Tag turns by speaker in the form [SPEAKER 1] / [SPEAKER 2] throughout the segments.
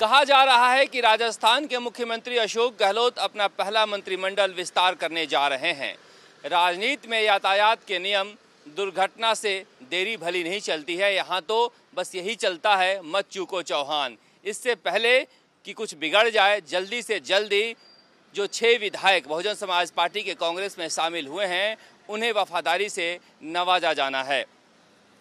[SPEAKER 1] कहा जा रहा है कि राजस्थान के मुख्यमंत्री अशोक गहलोत अपना पहला मंत्रिमंडल विस्तार करने जा रहे हैं राजनीति में यातायात के नियम दुर्घटना से देरी भली नहीं चलती है यहाँ तो बस यही चलता है मत चूको चौहान इससे पहले कि कुछ बिगड़ जाए जल्दी से जल्दी जो छः विधायक बहुजन समाज पार्टी के कांग्रेस में शामिल हुए हैं उन्हें वफादारी से नवाजा जाना है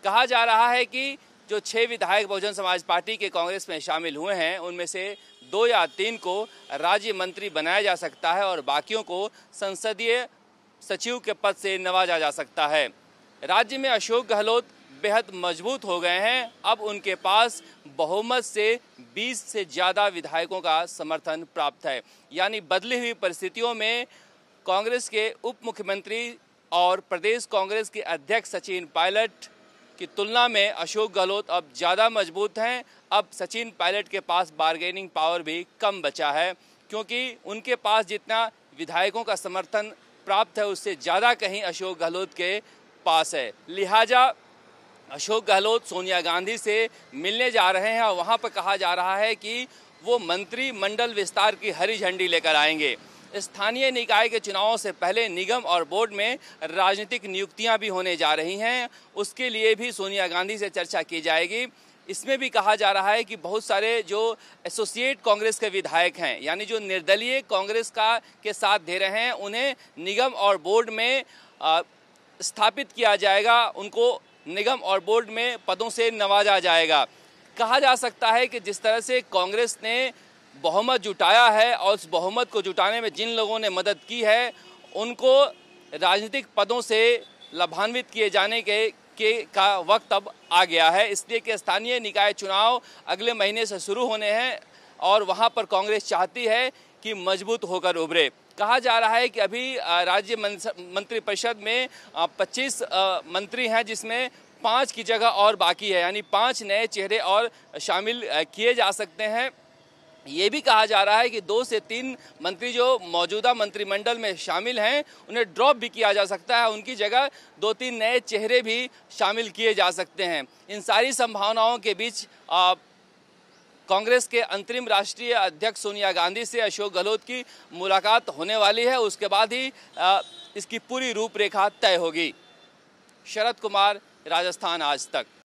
[SPEAKER 1] कहा जा रहा है कि जो छः विधायक बहुजन समाज पार्टी के कांग्रेस में शामिल हुए हैं उनमें से दो या तीन को राज्य मंत्री बनाया जा सकता है और बाकियों को संसदीय सचिव के पद से नवाजा जा सकता है राज्य में अशोक गहलोत बेहद मजबूत हो गए हैं अब उनके पास बहुमत से 20 से ज़्यादा विधायकों का समर्थन प्राप्त है यानी बदली हुई परिस्थितियों में कांग्रेस के उप मुख्यमंत्री और प्रदेश कांग्रेस के अध्यक्ष सचिन पायलट की तुलना में अशोक गहलोत अब ज़्यादा मजबूत हैं अब सचिन पायलट के पास बारगेनिंग पावर भी कम बचा है क्योंकि उनके पास जितना विधायकों का समर्थन प्राप्त है उससे ज़्यादा कहीं अशोक गहलोत के पास है लिहाजा अशोक गहलोत सोनिया गांधी से मिलने जा रहे हैं और वहाँ पर कहा जा रहा है कि वो मंत्रिमंडल विस्तार की हरी झंडी लेकर आएंगे स्थानीय निकाय के चुनावों से पहले निगम और बोर्ड में राजनीतिक नियुक्तियां भी होने जा रही हैं उसके लिए भी सोनिया गांधी से चर्चा की जाएगी इसमें भी कहा जा रहा है कि बहुत सारे जो एसोसिएट कांग्रेस के विधायक हैं यानी जो निर्दलीय कांग्रेस का के साथ दे रहे हैं उन्हें निगम और बोर्ड में आ, स्थापित किया जाएगा उनको निगम और बोर्ड में पदों से नवाजा जाएगा कहा जा सकता है कि जिस तरह से कांग्रेस ने बहुमत जुटाया है और उस बहुमत को जुटाने में जिन लोगों ने मदद की है उनको राजनीतिक पदों से लाभान्वित किए जाने के के का वक्त अब आ गया है इसलिए कि स्थानीय निकाय चुनाव अगले महीने से शुरू होने हैं और वहाँ पर कांग्रेस चाहती है कि मजबूत होकर उभरे कहा जा रहा है कि अभी राज्य मंत्रिपरिषद में 25 मंत्री हैं जिसमें पाँच की जगह और बाकी है यानी पाँच नए चेहरे और शामिल किए जा सकते हैं ये भी कहा जा रहा है कि दो से तीन मंत्री जो मौजूदा मंत्रिमंडल में शामिल हैं उन्हें ड्रॉप भी किया जा सकता है उनकी जगह दो तीन नए चेहरे भी शामिल किए जा सकते हैं इन सारी संभावनाओं के बीच कांग्रेस के अंतरिम राष्ट्रीय अध्यक्ष सोनिया गांधी से अशोक गहलोत की मुलाकात होने वाली है उसके बाद ही आ, इसकी पूरी रूपरेखा तय होगी शरद कुमार राजस्थान आज तक